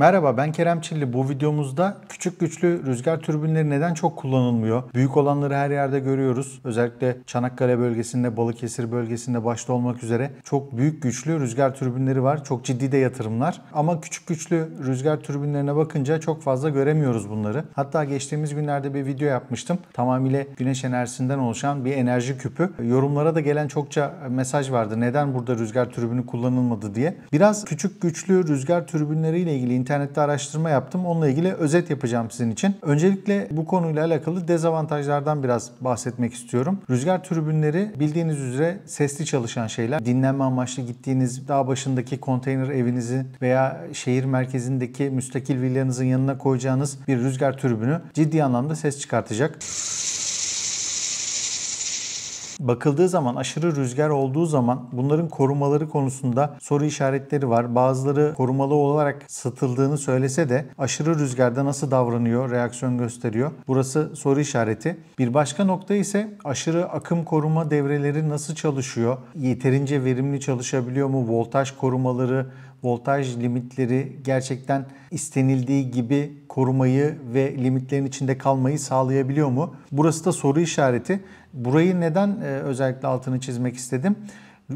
Merhaba ben Kerem Çilli. Bu videomuzda küçük güçlü rüzgar türbinleri neden çok kullanılmıyor? Büyük olanları her yerde görüyoruz. Özellikle Çanakkale bölgesinde, Balıkesir bölgesinde başta olmak üzere çok büyük güçlü rüzgar türbinleri var. Çok ciddi de yatırımlar. Ama küçük güçlü rüzgar türbinlerine bakınca çok fazla göremiyoruz bunları. Hatta geçtiğimiz günlerde bir video yapmıştım. Tamamıyla güneş enerjisinden oluşan bir enerji küpü. Yorumlara da gelen çokça mesaj vardı. Neden burada rüzgar türbini kullanılmadı diye. Biraz küçük güçlü rüzgar türbinleriyle ilgili internette araştırma yaptım. Onunla ilgili özet yapacağım sizin için. Öncelikle bu konuyla alakalı dezavantajlardan biraz bahsetmek istiyorum. Rüzgar türbünleri bildiğiniz üzere sesli çalışan şeyler. Dinlenme amaçlı gittiğiniz dağ başındaki konteyner evinizin veya şehir merkezindeki müstakil villanızın yanına koyacağınız bir rüzgar türbünü ciddi anlamda ses çıkartacak bakıldığı zaman aşırı rüzgar olduğu zaman bunların korumaları konusunda soru işaretleri var. Bazıları korumalı olarak satıldığını söylese de aşırı rüzgarda nasıl davranıyor, reaksiyon gösteriyor. Burası soru işareti. Bir başka nokta ise aşırı akım koruma devreleri nasıl çalışıyor? Yeterince verimli çalışabiliyor mu? Voltaj korumaları voltaj limitleri gerçekten istenildiği gibi korumayı ve limitlerin içinde kalmayı sağlayabiliyor mu? Burası da soru işareti. Burayı neden e, özellikle altını çizmek istedim?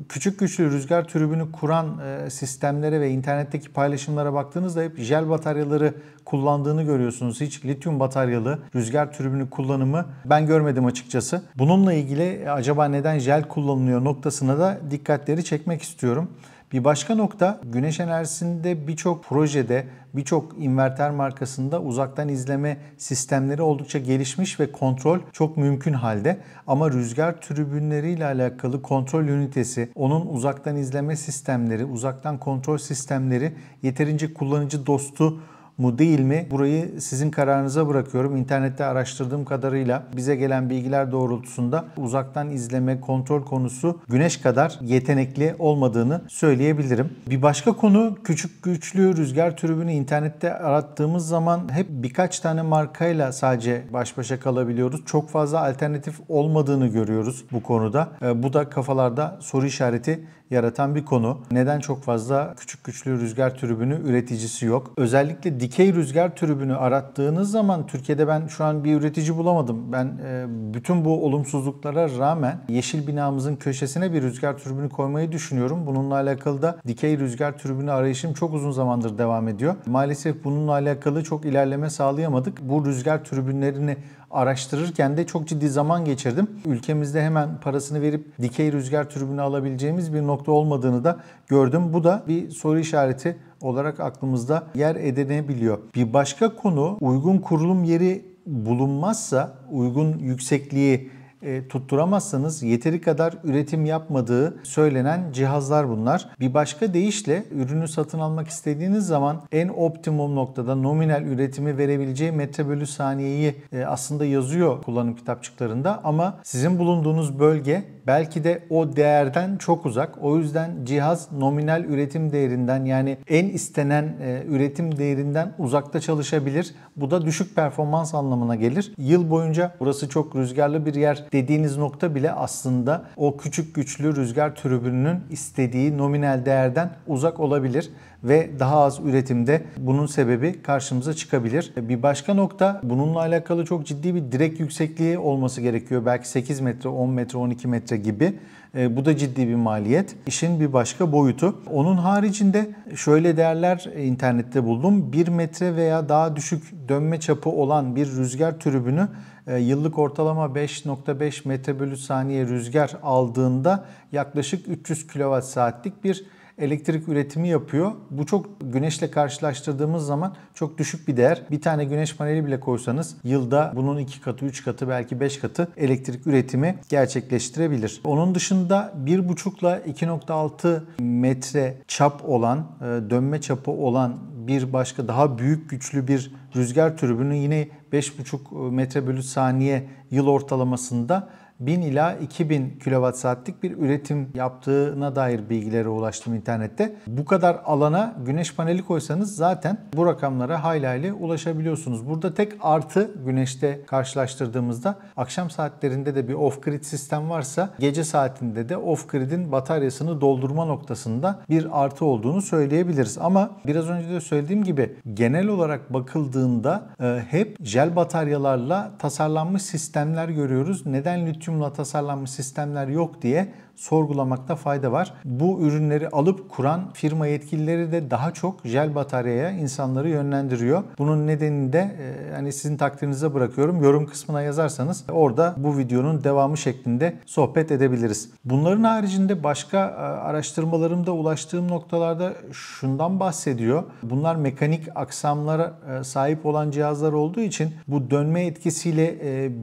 Küçük güçlü rüzgar türbünü kuran e, sistemlere ve internetteki paylaşımlara baktığınızda hep jel bataryaları kullandığını görüyorsunuz. Hiç lityum bataryalı rüzgar türbünü kullanımı ben görmedim açıkçası. Bununla ilgili e, acaba neden jel kullanılıyor noktasına da dikkatleri çekmek istiyorum. Bir başka nokta güneş enerjisinde birçok projede, birçok inverter markasında uzaktan izleme sistemleri oldukça gelişmiş ve kontrol çok mümkün halde. Ama rüzgar tribünleriyle alakalı kontrol ünitesi, onun uzaktan izleme sistemleri, uzaktan kontrol sistemleri yeterince kullanıcı dostu mu değil mi? Burayı sizin kararınıza bırakıyorum. İnternette araştırdığım kadarıyla bize gelen bilgiler doğrultusunda uzaktan izleme kontrol konusu güneş kadar yetenekli olmadığını söyleyebilirim. Bir başka konu küçük güçlü rüzgar türbünü internette arattığımız zaman hep birkaç tane markayla sadece baş başa kalabiliyoruz. Çok fazla alternatif olmadığını görüyoruz bu konuda. Ee, bu da kafalarda soru işareti yaratan bir konu. Neden çok fazla küçük güçlü rüzgar türbünü üreticisi yok? Özellikle dikey rüzgar türbünü arattığınız zaman Türkiye'de ben şu an bir üretici bulamadım. Ben e, bütün bu olumsuzluklara rağmen yeşil binamızın köşesine bir rüzgar türbünü koymayı düşünüyorum. Bununla alakalı da dikey rüzgar türbünü arayışım çok uzun zamandır devam ediyor. Maalesef bununla alakalı çok ilerleme sağlayamadık. Bu rüzgar türbünlerini araştırırken de çok ciddi zaman geçirdim. Ülkemizde hemen parasını verip dikey rüzgar türbünü alabileceğimiz bir nokta olmadığını da gördüm. Bu da bir soru işareti olarak aklımızda yer edinebiliyor. Bir başka konu uygun kurulum yeri bulunmazsa uygun yüksekliği e, tutturamazsanız yeteri kadar üretim yapmadığı söylenen cihazlar bunlar. Bir başka deyişle ürünü satın almak istediğiniz zaman en optimum noktada nominal üretimi verebileceği metre bölü saniyeyi e, aslında yazıyor kullanım kitapçıklarında ama sizin bulunduğunuz bölge belki de o değerden çok uzak. O yüzden cihaz nominal üretim değerinden yani en istenen e, üretim değerinden uzakta çalışabilir. Bu da düşük performans anlamına gelir. Yıl boyunca burası çok rüzgarlı bir yer dediğiniz nokta bile aslında o küçük güçlü rüzgar türbününün istediği nominal değerden uzak olabilir ve daha az üretimde bunun sebebi karşımıza çıkabilir. Bir başka nokta bununla alakalı çok ciddi bir direk yüksekliği olması gerekiyor. Belki 8 metre, 10 metre, 12 metre gibi. E, bu da ciddi bir maliyet. İşin bir başka boyutu. Onun haricinde şöyle değerler internette buldum. 1 metre veya daha düşük dönme çapı olan bir rüzgar türbünü e, yıllık ortalama 5.5 metre bölü saniye rüzgar aldığında yaklaşık 300 kWh saatlik bir elektrik üretimi yapıyor. Bu çok güneşle karşılaştırdığımız zaman çok düşük bir değer. Bir tane güneş paneli bile koysanız yılda bunun 2 katı, 3 katı belki 5 katı elektrik üretimi gerçekleştirebilir. Onun dışında 1,5 ile 2,6 metre çap olan, e, dönme çapı olan bir başka daha büyük güçlü bir rüzgar türbünü yine 5,5 metre bölü saniye yıl ortalamasında 1000 ila 2000 kilowatt saatlik bir üretim yaptığına dair bilgilere ulaştım internette. Bu kadar alana güneş paneli koysanız zaten bu rakamlara hayli hayli ulaşabiliyorsunuz. Burada tek artı güneşte karşılaştırdığımızda akşam saatlerinde de bir off-grid sistem varsa gece saatinde de off-grid'in bataryasını doldurma noktasında bir artı olduğunu söyleyebiliriz. Ama biraz önce de söylediğim gibi genel olarak bakıldığında e, hep jel bataryalarla tasarlanmış sistemler görüyoruz. Neden lütfen tutumla tasarlanmış sistemler yok diye sorgulamakta fayda var. Bu ürünleri alıp kuran firma yetkilileri de daha çok jel bataryaya insanları yönlendiriyor. Bunun nedenini de yani e, sizin takdirinize bırakıyorum. Yorum kısmına yazarsanız orada bu videonun devamı şeklinde sohbet edebiliriz. Bunların haricinde başka e, araştırmalarımda ulaştığım noktalarda şundan bahsediyor. Bunlar mekanik aksamlara e, sahip olan cihazlar olduğu için bu dönme etkisiyle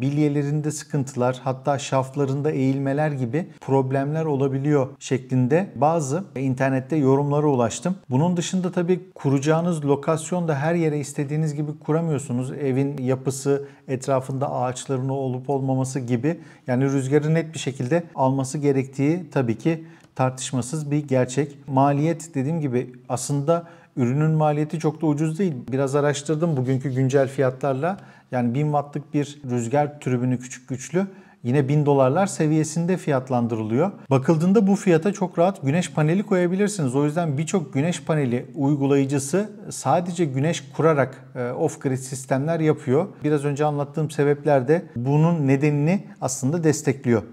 bilyelerinde sıkıntılar hatta şaflarında eğilmeler gibi problemler problemler olabiliyor şeklinde bazı internette yorumlara ulaştım. Bunun dışında tabii kuracağınız lokasyon da her yere istediğiniz gibi kuramıyorsunuz. Evin yapısı, etrafında ağaçların olup olmaması gibi yani rüzgarı net bir şekilde alması gerektiği tabii ki tartışmasız bir gerçek. Maliyet dediğim gibi aslında ürünün maliyeti çok da ucuz değil. Biraz araştırdım bugünkü güncel fiyatlarla. Yani 1000 wattlık bir rüzgar türbünü küçük güçlü yine 1000 dolarlar seviyesinde fiyatlandırılıyor. Bakıldığında bu fiyata çok rahat güneş paneli koyabilirsiniz. O yüzden birçok güneş paneli uygulayıcısı sadece güneş kurarak e, off-grid sistemler yapıyor. Biraz önce anlattığım sebepler de bunun nedenini aslında destekliyor.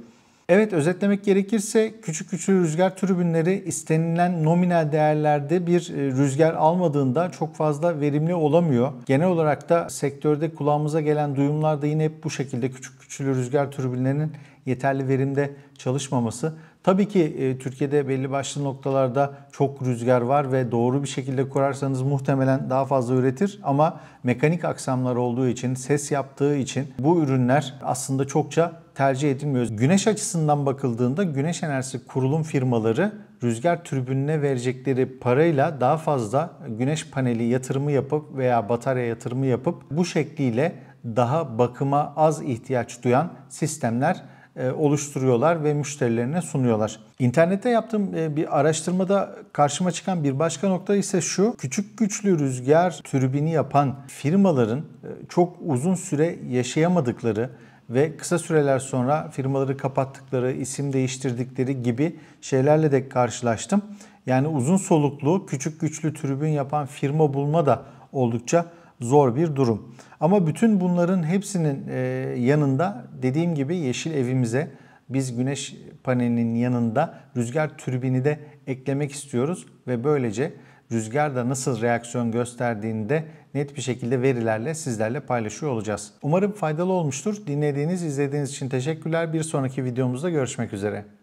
Evet özetlemek gerekirse küçük küçük rüzgar tribünleri istenilen nominal değerlerde bir e, rüzgar almadığında çok fazla verimli olamıyor. Genel olarak da sektörde kulağımıza gelen duyumlar da yine hep bu şekilde küçük küçülü rüzgar tribünlerinin yeterli verimde çalışmaması. Tabii ki e, Türkiye'de belli başlı noktalarda çok rüzgar var ve doğru bir şekilde kurarsanız muhtemelen daha fazla üretir ama mekanik aksamlar olduğu için, ses yaptığı için bu ürünler aslında çokça tercih edilmiyor. Güneş açısından bakıldığında güneş enerjisi kurulum firmaları rüzgar türbününe verecekleri parayla daha fazla güneş paneli yatırımı yapıp veya batarya yatırımı yapıp bu şekliyle daha bakıma az ihtiyaç duyan sistemler e, oluşturuyorlar ve müşterilerine sunuyorlar. İnternette yaptığım e, bir araştırmada karşıma çıkan bir başka nokta ise şu. Küçük güçlü rüzgar türbini yapan firmaların e, çok uzun süre yaşayamadıkları ve kısa süreler sonra firmaları kapattıkları, isim değiştirdikleri gibi şeylerle de karşılaştım. Yani uzun soluklu, küçük güçlü tribün yapan firma bulma da oldukça zor bir durum. Ama bütün bunların hepsinin e, yanında dediğim gibi yeşil evimize biz güneş panelinin yanında rüzgar türbini de eklemek istiyoruz ve böylece rüzgar da nasıl reaksiyon gösterdiğinde net bir şekilde verilerle sizlerle paylaşıyor olacağız. Umarım faydalı olmuştur. Dinlediğiniz, izlediğiniz için teşekkürler. Bir sonraki videomuzda görüşmek üzere.